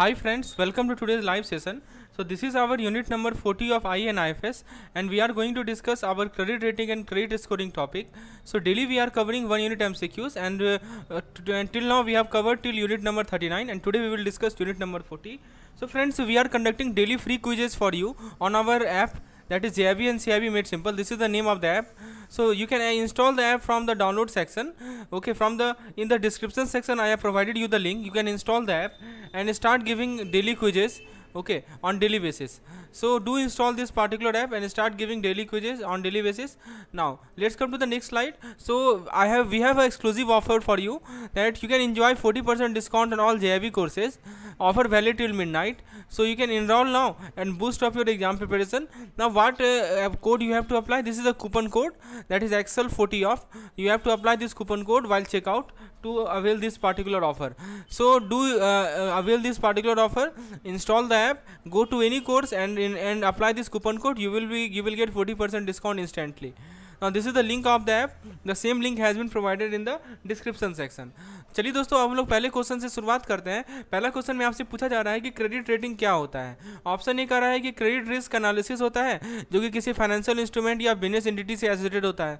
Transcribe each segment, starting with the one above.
Hi friends, welcome to today's live session. So this is our unit number 40 of INIFS and we are going to discuss our credit rating and credit scoring topic. So daily we are covering one unit MCQs and uh, uh, until now we have covered till unit number 39 and today we will discuss unit number 40. So friends, we are conducting daily free quizzes for you on our app that is JIB and CIB made simple. This is the name of the app. So you can uh, install the app from the download section. Okay, from the in the description section I have provided you the link. You can install the app and start giving daily quizzes okay on daily basis so do install this particular app and start giving daily quizzes on daily basis now let's come to the next slide so i have we have an exclusive offer for you that you can enjoy 40% discount on all jib courses offer valid till midnight so you can enroll now and boost up your exam preparation now what uh, code you have to apply this is a coupon code that is excel 40 off you have to apply this coupon code while checkout to avail this particular offer so do uh, uh, avail this particular offer install the app go to any course and in, and apply this coupon code you will be you will get 40% discount instantly now this is the link of the app the same link has been provided in the description section चलिए दोस्तों अब हम लोग पहले question से शुरुआत करते हैं पहला क्वेश्चन में आपसे पूछा जा रहा है कि क्रेडिट रेटिंग क्या होता है ऑप्शन ये कह रहा है कि क्रेडिट रिस्क एनालिसिस होता है जो कि किसी फाइनेंशियल इंस्ट्रूमेंट या बिजनेस एंटिटी से एसोसिएटेड होता है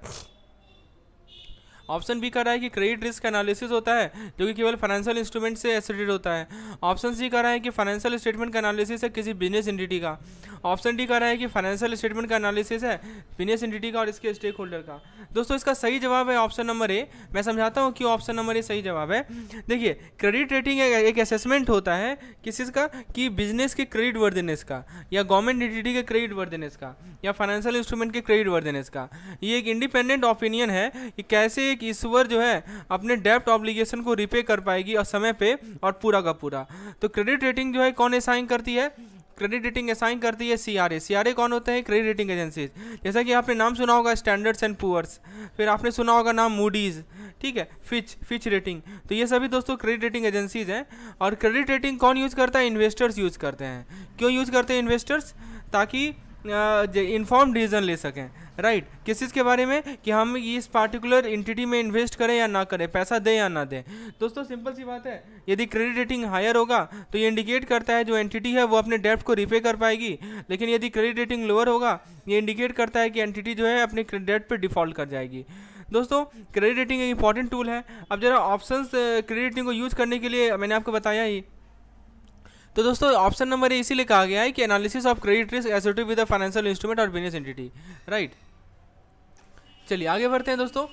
ऑप्शन बी कह रहा है कि क्रेडिट रिस्क एनालिसिस होता है जो कि केवल फाइनेंशियल इंस्ट्रूमेंट से एसोसिएटेड होता है ऑप्शन सी कह रहा है कि फाइनेंशियल स्टेटमेंट का एनालिसिस है किसी बिजनेस एंटिटी का ऑप्शन डी कह रहा है कि फाइनेंशियल स्टेटमेंट का एनालिसिस है बिजनेस एंटिटी का और इसके स्टेक होल्डर का दोस्तों इसका सही जवाब है ऑप्शन नंबर ए मैं समझाता हूँ कि ऑप्शन नंबर ए सही जवाब है देखिए क्रेडिट रेटिंग एक असेसमेंट होता है किस का कि बिजनेस के क्रेडिट वर्दिनेस का या गवर्नमेंट एंटिटी के क्रेडिट वर्दिनेस का या फाइनेंशियल इंस्ट्रूमेंट के क्रेडिट वर्दिनेस का ये एक इंडिपेंडेंट ओपिनियन है कि कैसे कि ईश्वर जो है अपने डेप्ट ऑब्लिगेशन को रिपे कर पाएगी और समय पे और पूरा का पूरा तो क्रेडिट रेटिंग जो है कौन असाइन करती है क्रेडिट रेटिंग असाइन करती है सीआरए सीआरए कौन होते हैं क्रेडिट रेटिंग एजेंसीज जैसा कि आपने नाम सुना होगा स्टैंडर्ड्स एंड पुअर्स फिर आपने सुना होगा नाम मूडीज़ ठीक है फिच फिच रेटिंग तो ये सभी दोस्तों क्रेडिट रेटिंग एजेंसीज हैं और क्रेडिट रेटिंग कौन यूज़ करता है इन्वेस्टर्स यूज़ करते हैं क्यों यूज़ करते हैं इन्वेस्टर्स ताकि इन्फॉर्म डिसीजन ले सकें राइट right. किस चीज़ के बारे में कि हम इस पार्टिकुलर इंटिटी में इन्वेस्ट करें या ना करें पैसा दें या ना दें दोस्तों सिंपल सी बात है यदि क्रेडिट रेटिंग हायर होगा तो ये इंडिकेट करता है जो एंटिटी है वो अपने डेप्ट को रिपे कर पाएगी लेकिन यदि क्रेडिट रेटिंग लोअर होगा ये इंडिकेट करता है कि एंटिटी जो है अपने डेप्ट पर डिफॉल्ट कर जाएगी दोस्तों क्रेडिट रेटिंग एक इंपॉर्टेंट टूल है अब जरा ऑप्शंस क्रेडिट रेटिंग को यूज़ करने के लिए मैंने आपको बताया ही तो दोस्तों ऑप्शन नंबर ए इसीलिए कहा गया है कि analysis of credit risk associated with financial instrument और बिजनेस एंटिटी राइट चलिए आगे बढ़ते हैं दोस्तों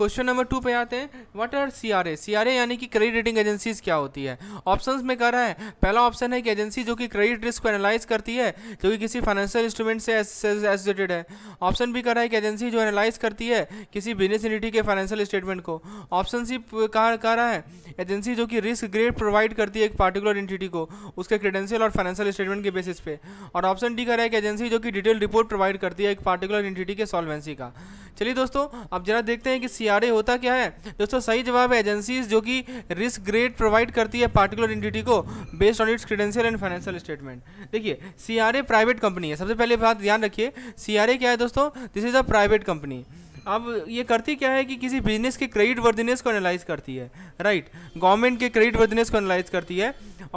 क्वेश्चन नंबर टू पे आते हैं what are C R A C R A यानी कि क्रेडिट रेटिंग एजेंसीज क्या होती है ऑप्शंस में कह रहा है पहला ऑप्शन है कि एजेंसी जो कि क्रेडिट रिस्क को एनालाइज करती है जो कि किसी फाइनेंशियल इंस्ट्रूमेंट से एसोसिएटेड है ऑप्शन भी कह रहा है कि एजेंसी जो एनालाइज करती है किसी बिजनेस यूनिटी के फाइनेंशियल स्टेटमेंट को ऑप्शन सी कहा कह रहा है एजेंसी जो कि रिस्क ग्रेड प्रोवाइड करती है एक पार्टिकुलर एंटिटी को उसके क्रेडेंशियल और फाइनेंशियल स्टेटमेंट के बेसिस पे और ऑप्शन डी कह रहा है कि एजेंसी जो कि डिटेल रिपोर्ट प्रोवाइड करती है एक पार्टिकुलर एंटिटी के सॉल्वेंसी का चलिए चलिए दोस्तों अब जरा देखते हैं कि सीआरए होता क्या है दोस्तों सही जवाब है एजेंसीज जो कि रिस्क ग्रेड प्रोवाइड करती है पार्टिकुलर इंडिटी को based on its credential and financial statement देखिए सीआरए प्राइवेट कंपनी है सबसे पहले बात ध्यान रखिए सीआरए क्या है दोस्तों this is a private company अब ये करती क्या है कि किसी बिजनेस के क्रेडिट वर्दिनेस को एनालाइज करती है राइट गवर्नमेंट के क्रेडिट वर्दिनेस को एनालाइज करती है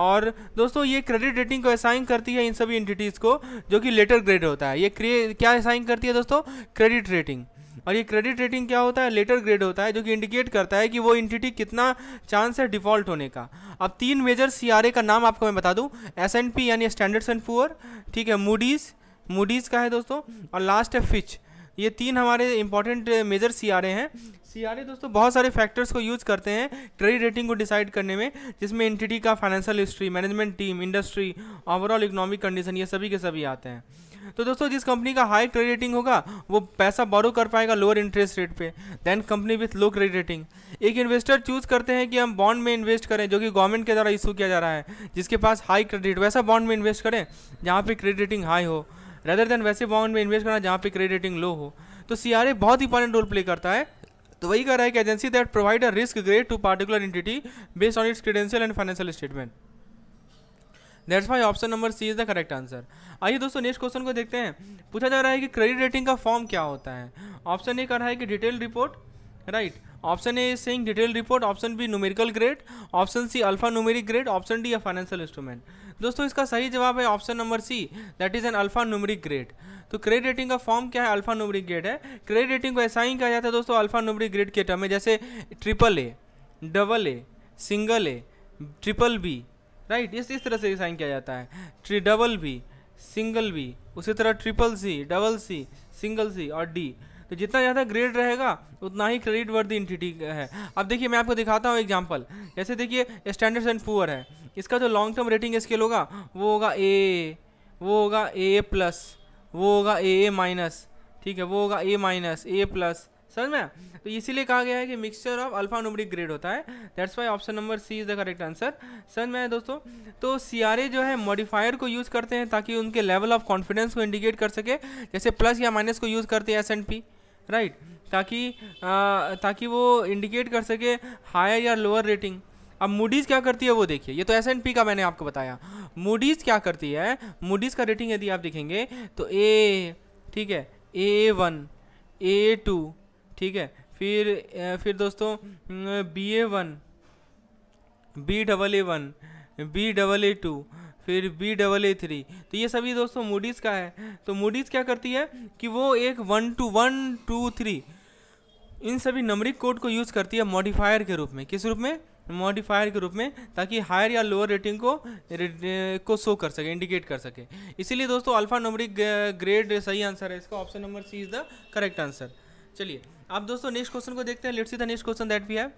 और दोस्तों ये क्रेडिट रेटिंग को असाइन करती है इन सभी एंटिटीज़ को जो कि लेटर ग्रेड होता है ये क्या असाइन करती है दोस्तों क्रेडिट रेटिंग और ये क्रेडिट रेटिंग क्या होता है लेटर ग्रेड होता है जो कि इंडिकेट करता है कि वो इंटिटी कितना चांस है डिफॉल्ट होने का अब तीन मेजर सी का नाम आपको मैं बता दूँ एस यानी स्टैंडर्ड्स एंड पुअर ठीक है मूडीज़ मूडीज़ का है दोस्तों और लास्ट है फिच ये तीन हमारे इंपॉर्टेंट मेजर सी हैं सीआरए दोस्तों बहुत सारे फैक्टर्स को यूज करते हैं क्रेडिट रेटिंग को डिसाइड करने में जिसमें एंटिटी का financial history management team industry overall economic condition ये सभी के सभी आते हैं तो दोस्तों जिस कंपनी का हाई क्रेडिट रेटिंग होगा वो पैसा बोरो कर पाएगा लोअर इंटरेस्ट रेट पे then company with low credit rating एक इन्वेस्टर चूज करते हैं कि हम बॉन्ड में इन्वेस्ट करें जो कि गवर्नमेंट के द्वारा इशू किया जा रहा है जिसके पास हाई क्रेडिट वैसा बॉन्ड में इन्वेस्ट करें जहाँ पे क्रेडिट रेटिंग हाई हो रेदर देन वैसे बॉन्ड में इन्वेस्ट करना जहाँ पे क्रेडिट रेटिंग लो हो तो सी बहुत इंपॉर्टेंट रोल प्ले करता है तो वही कह रहा है कि agency that provide a risk grade to particular entity based on its credential and financial statement that's why option number C is the correct answer आइए दोस्तों नेक्स्ट क्वेश्चन को देखते हैं पूछा जा रहा है कि क्रेडिट रेटिंग का फॉर्म क्या होता है ऑप्शन ए कर रहा है कि detail report right option A saying detail report option B numerical grade option C alpha numeric grade option D या फाइनेंशियल इंस्ट्रूमेंट दोस्तों इसका सही जवाब है option number C that is an alpha numeric grade तो क्रेडिट रेटिंग का form क्या है अल्फा न्यूमेरिक ग्रेड है क्रेडिट रेटिंग को ऐसा ही कहा जाता है दोस्तों अल्फा न्यूमेरिक ग्रेड के टर्म में जैसे triple A double A single A triple B right इस इस तरह से साइन किया जाता है ट्री डबल बी सिंगल बी उसी तरह triple C double C single C और डी तो जितना ज़्यादा ग्रेड रहेगा उतना ही क्रेडिट वर्दी इंटिटी है अब देखिए मैं आपको दिखाता हूँ एग्जाम्पल जैसे देखिए स्टैंडर्ड्स एंड पुअर है इसका जो लॉन्ग टर्म रेटिंग स्केल होगा वो होगा ए वो होगा ए प्लस वो होगा ए ए माइनस ठीक है वो होगा ए माइनस ए प्लस समझ में तो इसीलिए कहा गया है कि mixture of alpha numeric grade होता है that's why option number C is the correct answer समझ में दोस्तों तो सी जो है मॉडिफायर को यूज़ करते हैं ताकि उनके लेवल ऑफ कॉन्फिडेंस को इंडिकेट कर सके जैसे प्लस या माइनस को यूज़ करते हैं S and P right right? ताकि आ, ताकि वो इंडिकेट कर सके हायर या लोअर रेटिंग अब मूडीज़ क्या करती है वो देखिए ये तो एस एंड पी का मैंने आपको बताया मूडीज़ क्या करती है मूडीज़ का रेटिंग यदि आप देखेंगे तो ए ठीक है ए वन ए टू ठीक है फिर फिर दोस्तों B A one B double A one B double A two फिर बी डबल ए थ्री तो ये सभी दोस्तों मूडीज़ का है तो मूडीज़ क्या करती है कि वो एक one two one two three इन सभी नंबरिक कोड को यूज़ करती है मॉडिफायर के रूप में किस रूप में मॉडिफायर के रूप में ताकि हायर या लोअर रेटिंग को को शो कर सके इंडिकेट कर सके इसीलिए दोस्तों अल्फा नंबरिक ग्रेड सही आंसर है इसका option number C is the correct answer चलिए अब दोस्तों नेक्स्ट क्वेश्चन को देखते हैं let's see the next question that we have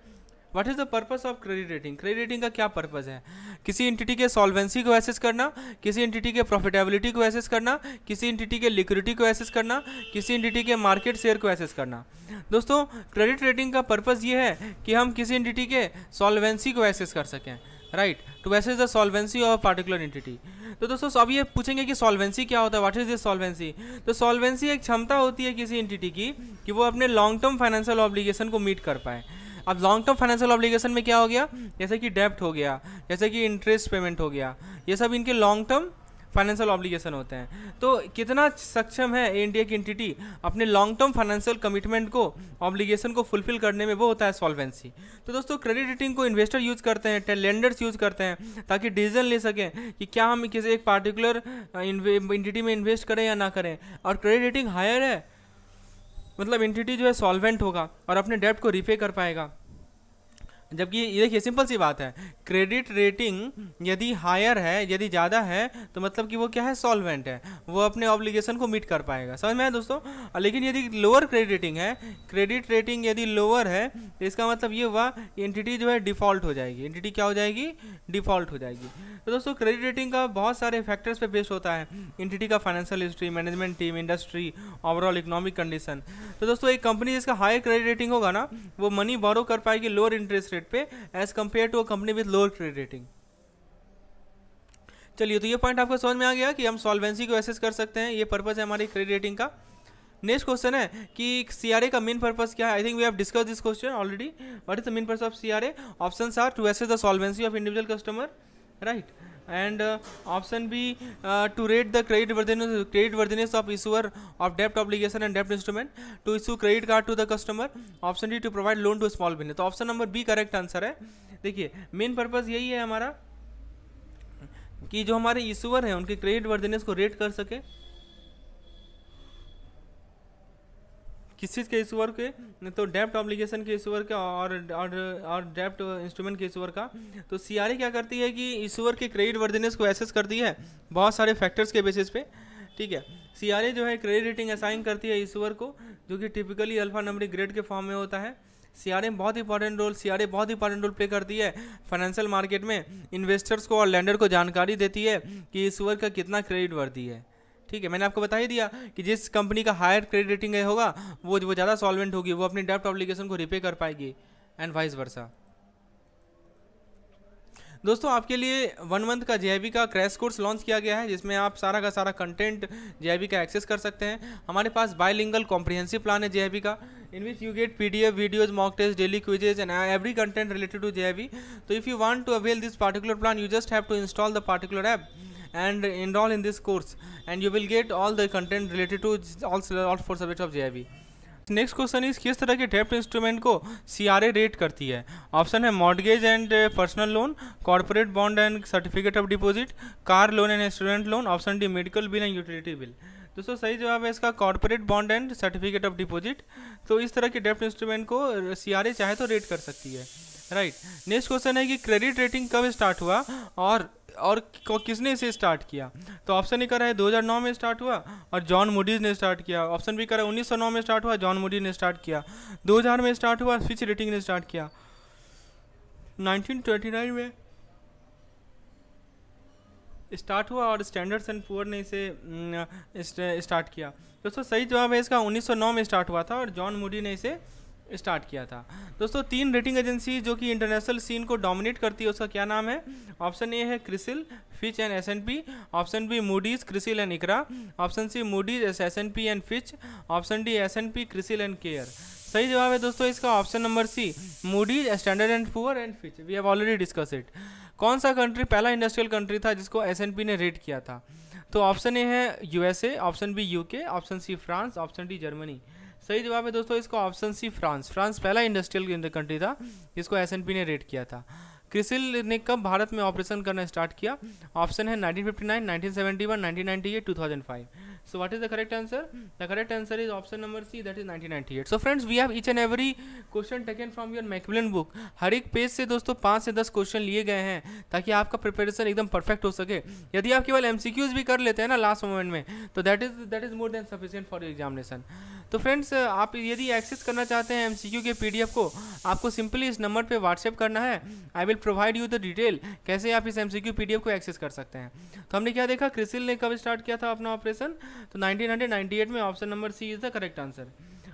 what is the purpose of credit rating credit rating का क्या पर्पस है किसी इंटिटी के सॉल्वेंसी को एसेस करना किसी इंटिटी के प्रॉफिटेबिलिटी को एसेस करना किसी इंटिटी के लिक्विडिटी को एसेस करना किसी इंटिटी के मार्केट शेयर को एसेस करना दोस्तों क्रेडिट रेटिंग का पर्पस ये है कि हम किसी इंटिटी के सॉल्वेंसी को एसेस कर सकें right to assess the solvency of particular entity तो दोस्तों अब ये पूछेंगे कि सॉल्वेंसी क्या होता है व्हाट इज दिस सॉल्वेंसी तो सॉल्वेंसी एक क्षमता होती है किसी इंटिटी की कि वो अपने लॉन्ग टर्म फाइनेंशियल ऑब्लिगेशन को मीट कर पाए अब लॉन्ग टर्म फाइनेंशियल ऑब्लिगेशन में क्या हो गया जैसे कि डेप्ट हो गया जैसे कि इंटरेस्ट पेमेंट हो गया ये सब इनके लॉन्ग टर्म फाइनेंशियल ऑब्लिगेशन होते हैं तो कितना सक्षम है इंडिया की इंटिटी अपने लॉन्ग टर्म फाइनेंशियल कमिटमेंट को ऑब्लिगेशन को फुलफिल करने में वो होता है सॉल्वेंसी तो दोस्तों क्रेडिट रेटिंग को इन्वेस्टर यूज़ करते हैं लेंडर्स यूज़ करते हैं ताकि डिसीजन ले सकें कि क्या हम किसी एक पार्टिकुलर इंटिटी uh, में इन्वेस्ट करें या ना करें और क्रेडिट रेटिंग हायर है मतलब इंटिटी जो है सॉल्वेंट होगा और अपने डेप्ट को रिपे कर पाएगा जबकि ये देखिए सिंपल सी बात है क्रेडिट रेटिंग यदि हायर है यदि ज़्यादा है तो मतलब कि वो क्या है सॉल्वेंट है वो अपने ऑब्लिगेशन को मीट कर पाएगा समझ में आए दोस्तों लेकिन यदि लोअर क्रेडिट रेटिंग है क्रेडिट रेटिंग यदि लोअर है तो इसका मतलब ये हुआ एंटिटी जो है डिफ़ॉल्ट हो जाएगी एंटिटी क्या हो जाएगी डिफ़ॉल्ट हो जाएगी तो दोस्तों क्रेडिट रेटिंग का बहुत सारे फैक्टर्स पर बेस्ड होता है एंटिटी का financial history management team industry overall economic condition तो दोस्तों एक कंपनी जिसका हायर क्रेडिट रेटिंग होगा ना वो मनी बोरो कर पाएगी लोअर इंटरेस्ट रेट रेट पे as compared to a company with lower credit rating चलिए तो ये पॉइंट आपको समझ में आ गया कि हम सॉल्वेंसी को एसेस कर सकते हैं ये पर्पज़ है हमारी क्रेडिट रेटिंग का नेक्स्ट क्वेश्चन है कि सीआरए का मेन पर्पज क्या है I think we have discuss this question already what is the main purpose of CRA options are to assess the solvency of individual customer right and option B to rate the credit worthiness credit worthiness of issuer of dept obligation and dept instrument to issue credit card to the customer option D to provide loan to small business तो option number B correct answer है देखिए main purpose यही है हमारा कि जो हमारे issuer हैं उनके क्रेडिट वर्दीनेस को रेट कर सके किस चीज़ के वर्क के तो डेप्ट ऑब्लिगेशन के इशूअर का और और और डेप्ट इंस्ट्रूमेंट के वर्क का तो सी क्या करती है कि वर्क के क्रेडिट वर्दिनेस को एसेस करती है बहुत सारे फैक्टर्स के बेसिस पे ठीक है सी जो है क्रेडिट रेटिंग असाइन करती है वर्क को जो कि टिपिकली अल्फा नंबरी ग्रेड के फॉर्म में होता है सी आर बहुत इंपॉर्टेंट रोल सी बहुत इंपॉर्टेंट रोल प्ले करती है फाइनेंशियल मार्केट में इन्वेस्टर्स को और लैंडर को जानकारी देती है कि वर्क का कितना क्रेडिट वर्दी है ठीक है मैंने आपको बता ही दिया कि जिस कंपनी का हायर क्रेडिट रेटिंग होगा वो वो ज़्यादा सॉल्वेंट होगी वो अपने डेप्ट ऑब्लिगेशन को रिपे कर पाएगी एंड वाइस वर्सा दोस्तों आपके लिए वन मंथ का जे का क्रैश कोर्स लॉन्च किया गया है जिसमें आप सारा का सारा कंटेंट जे का एक्सेस कर सकते हैं हमारे पास बायलिंगल कॉम्प्रिहेंसिव प्लान है जे का in which you get P D F videos mock test daily quizzes and every content related to J तो if you want to avail this particular plan you just have to install the particular app and enroll in this course and you will get all the content related to all, all four subjects of JIB. Next question इस किस तरह के डेप्ट instrument को सी rate करती है option है mortgage and personal loan corporate bond and certificate of deposit car loan and student loan option D medical bill and utility bill दोस्तों सही जवाब है इसका corporate bond and certificate of deposit तो इस तरह के डेप्ट इंस्ट्रूमेंट को सी uh, चाहे तो रेट कर सकती है राइट नेक्स्ट क्वेश्चन है कि क्रेडिट रेटिंग कब स्टार्ट हुआ और और किसने इसे स्टार्ट किया तो ऑप्शन ए कर रहा है 2009 में स्टार्ट हुआ और जॉन मुडीज ने स्टार्ट किया ऑप्शन बी कर रहा है 1909 में स्टार्ट हुआ जॉन मुडीज ने स्टार्ट किया 2000 में स्टार्ट हुआ स्विच रेटिंग ने स्टार्ट किया 1929 में स्टार्ट हुआ और स्टैंडर्ड्स एंड पुअर ने इसे स्टार्ट किया दोस्तों सही जवाब है इसका 1909 में स्टार्ट हुआ था और जॉन मुडी ने इसे स्टार्ट किया था दोस्तों तीन रेटिंग एजेंसी जो कि इंटरनेशनल सीन को डोमिनेट करती है उसका क्या नाम है ऑप्शन ए है CRISIL Fitch and S and P option B Moody's CRISIL and ICRA option C Moody's S S and P and Fitch option D S and P CRISIL and CARE सही जवाब है दोस्तों इसका option number C Moody's Standard and Poor and Fitch we have already discuss it कौन सा country पहला industrial country था जिसको एस एन पी ने रेट किया था तो ऑप्शन ए है USA option B UK option C France option D Germany सही जवाब है दोस्तों इसका ऑप्शन सी फ्रांस फ्रांस पहला इंडस्ट्रियल कंट्री था जिसको एस ने रेट किया था क्रिसिल ने कब भारत में ऑपरेशन करना स्टार्ट किया ऑप्शन है 1959, 1971, 1998, 2005 so what is the correct answer the correct answer is option number C number is that ninety eight so friends we have each and every question taken from your macmillan book हर एक page से दोस्तों पाँच से दस question लिए गए हैं ताकि आपका प्रिपेरेशन एकदम परफेक्ट हो सके यदि आप केवल एम सी क्यूज भी कर लेते हैं ना लास्ट मोमेंट में तो that is that is more than sufficient for examination तो फ्रेंड्स आप यदि एक्सेस करना चाहते हैं एम सी क्यू के पी डी एफ को आपको सिंपली इस नंबर पर व्हाट्सएप करना है I will provide you the detail कैसे आप इस M C Q P D F को एक्सेस कर सकते हैं तो हमने क्या देखा क्रिसिल ने कब स्टार्ट किया था अपना ऑपरेशन तो 1998 में option number C is the correct answer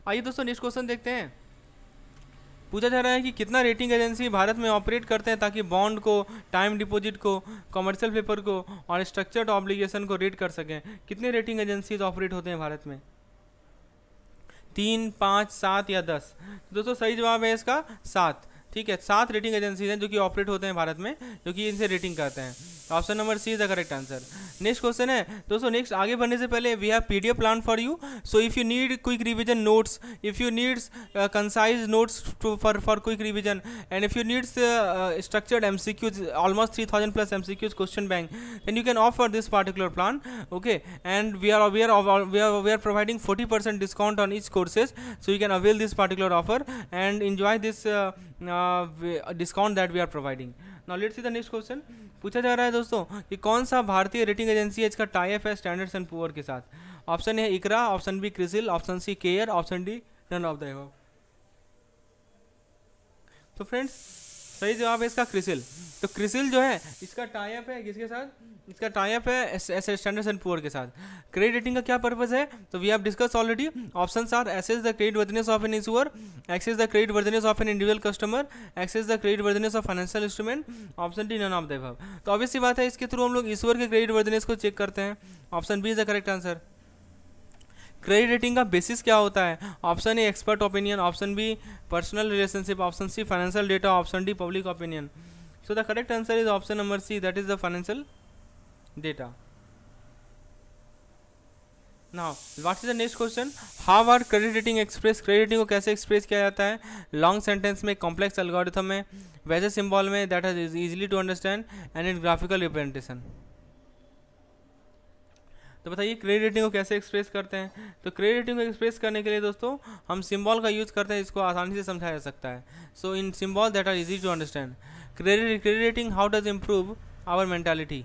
आइए दोस्तों नेक्स्ट क्वेश्चन देखते हैं पूछा जा रहा है कि कितना रेटिंग एजेंसी भारत में ऑपरेट करते हैं ताकि बॉन्ड को टाइम डिपॉजिट को कमर्शियल पेपर को और स्ट्रक्चर्ड ऑब्लिगेशन को रेट कर सकें कितने रेटिंग एजेंसीज ऑपरेट होते हैं भारत में तीन पाँच सात या दस दोस्तों सही जवाब है इसका सात ठीक है सात रेटिंग एजेंसीज हैं जो कि ऑपरेट होते हैं भारत में जो कि इनसे रेटिंग करते हैं option number C is the correct answer next question है दोस्तों नेक्स्ट आगे बढ़ने से पहले we have P D F plan for you so if you need quick revision notes if you needs concise notes for for quick revision and if you needs structured M C Qs almost three thousand plus M C Qs question bank then you can offer this particular plan okay and we are we are we are we are providing forty percent discount on each courses so you can avail this particular offer and enjoy this discount that we are providing now let's see the next question पूछा जा रहा है दोस्तों कि कौन सा भारतीय rating agency है इसका टाइप है स्टैंडर्ड्स एंड पुअर के साथ ऑप्शन है ICRA option B CRISIL option C CARE option D none of the तो फ्रेंड्स सही जवाब है इसका क्रिसिल तो क्रिसिल जो है इसका टाइप है किसके साथ इसका टाइप है स्टैंडर्स एंड पुअर के साथ क्रेडिट रेटिंग का क्या पर्पज है तो we have discuss already option are assess the credit worthiness of an ex access the credit worthiness of an individual customer ex access the credit worthiness of financial instrument option D none of the तो obviously बात है इसके through हम लोग ईश्वर के credit वर्दनेस को check करते हैं option B is the correct answer credit rating का बेसिस क्या होता है option A expert opinion option B personal relationship option C financial data option D public opinion so the correct answer is option number C that is the financial data now what is the next question how are credit rating express credit rating को कैसे express किया जाता है long sentence में complex algorithm में वेजर symbol में that is easily to understand and in graphical representation तो बताइए क्रेडिट रेटिंग को कैसे एक्सप्रेस करते हैं तो क्रेडिट रेटिंग को एक्सप्रेस करने के लिए दोस्तों हम सिम्बॉल का यूज़ करते हैं इसको आसानी से समझाया जा सकता है so in symbol that are easy to understand credit credit rating how does improve our mentality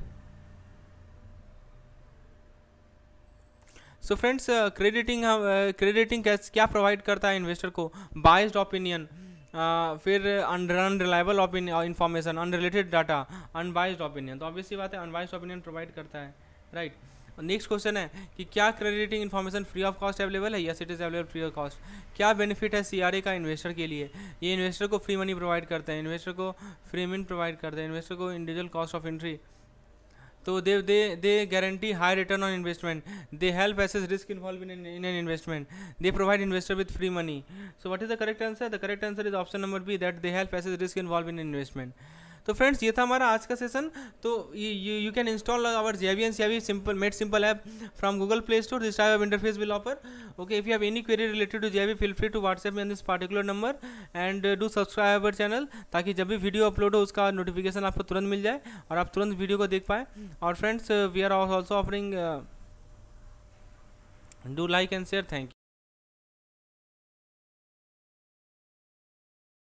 so friends crediting crediting क्या प्रोवाइड करता है इन्वेस्टर को बाइस्ड ऑपिनियन uh, फिर unreliable information unrelated data unbiased opinion तो obviously बात है unbiased opinion provide करता है राइट right? नेक्स्ट क्वेश्चन है कि क्या crediting information free of cost available है yes it is available free of cost क्या बेनिफिट है सी का इन्वेस्टर के लिए ये इन्वेस्टर को फ्री मनी प्रोवाइड करते हैं इन्वेस्टर को फ्री मिन प्रोवाइड करते हैं इन्वेस्टर को इंडिविजुअल कॉस्ट ऑफ एंट्री तो they they they guarantee high return on investment they help assess risk involve in in an investment they provide investor with free money so what is the correct answer the correct answer is option number B that they help assess risk involve in investment तो friends ये था हमारा आज का session तो you can install our JV and savvy simple made simple app from Google play store this type of interface will offer okay if you have any query related to JV feel free to WhatsApp में this particular number and do subscribe our channel ताकि जब भी video upload हो उसका notification आपको तुरंत मिल जाए और आप तुरंत वीडियो को देख पाए और friends we are also offering do like and share thank you